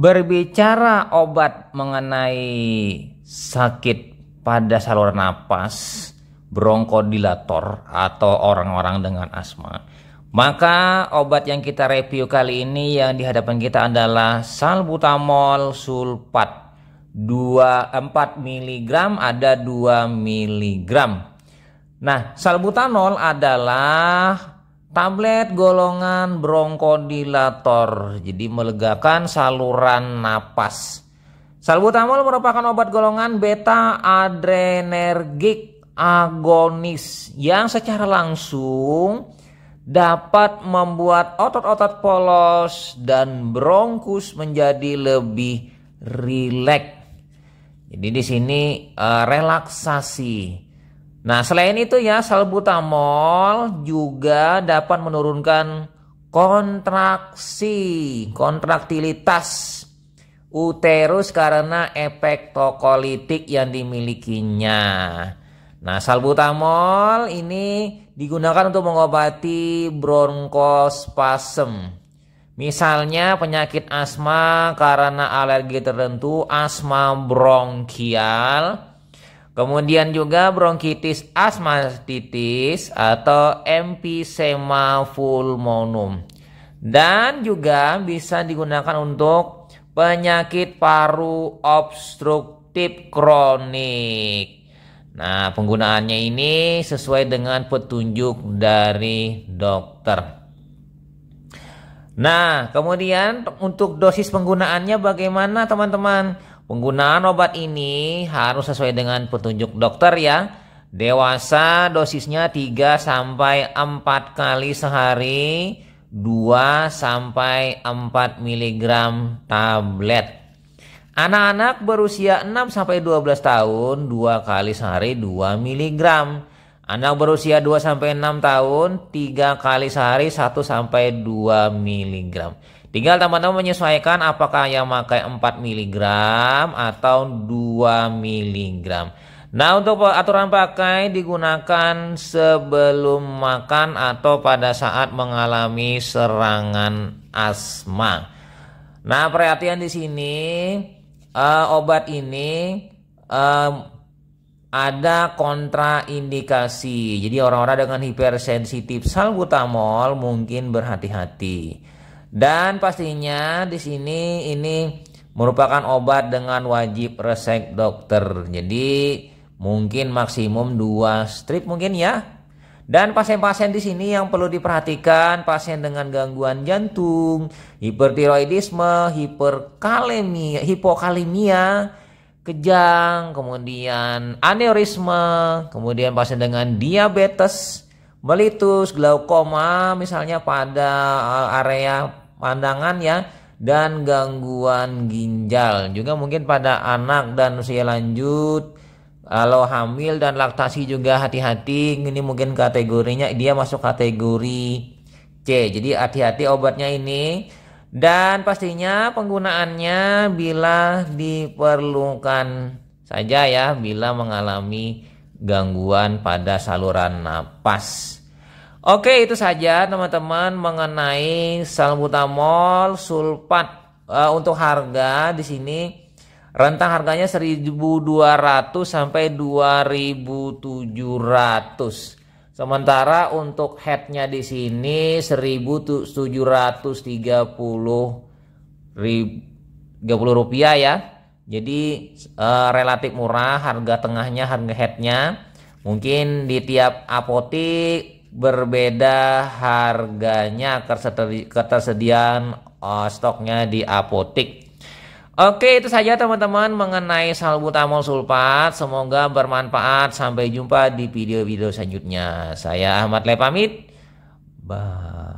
berbicara obat mengenai sakit pada saluran nafas bronkodilator atau orang-orang dengan asma, maka obat yang kita review kali ini yang di hadapan kita adalah salbutamol sulfat 24 mg ada 2 mg. Nah, salbutanol adalah Tablet golongan bronkodilator, jadi melegakan saluran napas. Salbutamol merupakan obat golongan beta adrenergik agonis yang secara langsung dapat membuat otot-otot polos dan bronkus menjadi lebih rileks. Jadi di sini uh, relaksasi. Nah, selain itu ya salbutamol juga dapat menurunkan kontraksi, kontraktilitas uterus karena efek tokolitik yang dimilikinya. Nah, salbutamol ini digunakan untuk mengobati bronkospasm. Misalnya penyakit asma karena alergi tertentu, asma bronkial, Kemudian juga bronkitis asmatitis atau emphysema fulmonum, Dan juga bisa digunakan untuk penyakit paru obstruktif kronik. Nah, penggunaannya ini sesuai dengan petunjuk dari dokter. Nah, kemudian untuk dosis penggunaannya bagaimana teman-teman? Penggunaan obat ini harus sesuai dengan petunjuk dokter ya. Dewasa dosisnya 3 sampai 4 kali sehari 2 sampai 4 mg tablet. Anak-anak berusia 6 sampai 12 tahun 2 kali sehari 2 mg. Anak berusia 2 sampai 6 tahun 3 kali sehari 1 sampai 2 mg. Tinggal teman-teman menyesuaikan apakah yang pakai 4 mg atau 2 mg. Nah, untuk aturan pakai digunakan sebelum makan atau pada saat mengalami serangan asma. Nah, perhatian di sini uh, obat ini um, ada kontraindikasi. Jadi orang-orang dengan hipersensitif salbutamol mungkin berhati-hati. Dan pastinya di sini ini merupakan obat dengan wajib resep dokter. Jadi mungkin maksimum 2 strip mungkin ya. Dan pasien-pasien di sini yang perlu diperhatikan pasien dengan gangguan jantung, hipertiroidisme, hiperkalemia, hipokalemia, kejang, kemudian aneurisme, kemudian pasien dengan diabetes, melitus, glaukoma misalnya pada eh, area pandangan ya dan gangguan ginjal juga mungkin pada anak dan usia lanjut kalau hamil dan laktasi juga hati-hati ini mungkin kategorinya dia masuk kategori C jadi hati-hati obatnya ini dan pastinya penggunaannya bila diperlukan saja ya bila mengalami gangguan pada saluran nafas. Oke, itu saja teman-teman mengenai salbutamol sulfat uh, untuk harga di sini rentang harganya 1200 sampai 2700. Sementara untuk headnya di sini 1730 30 rupiah ya. Jadi uh, relatif murah, harga tengahnya, harga headnya. Mungkin di tiap apotik berbeda harganya ketersediaan uh, stoknya di apotik. Oke, itu saja teman-teman mengenai salbutamol sulfat. Semoga bermanfaat. Sampai jumpa di video-video selanjutnya. Saya Ahmad Le pamit. Bye.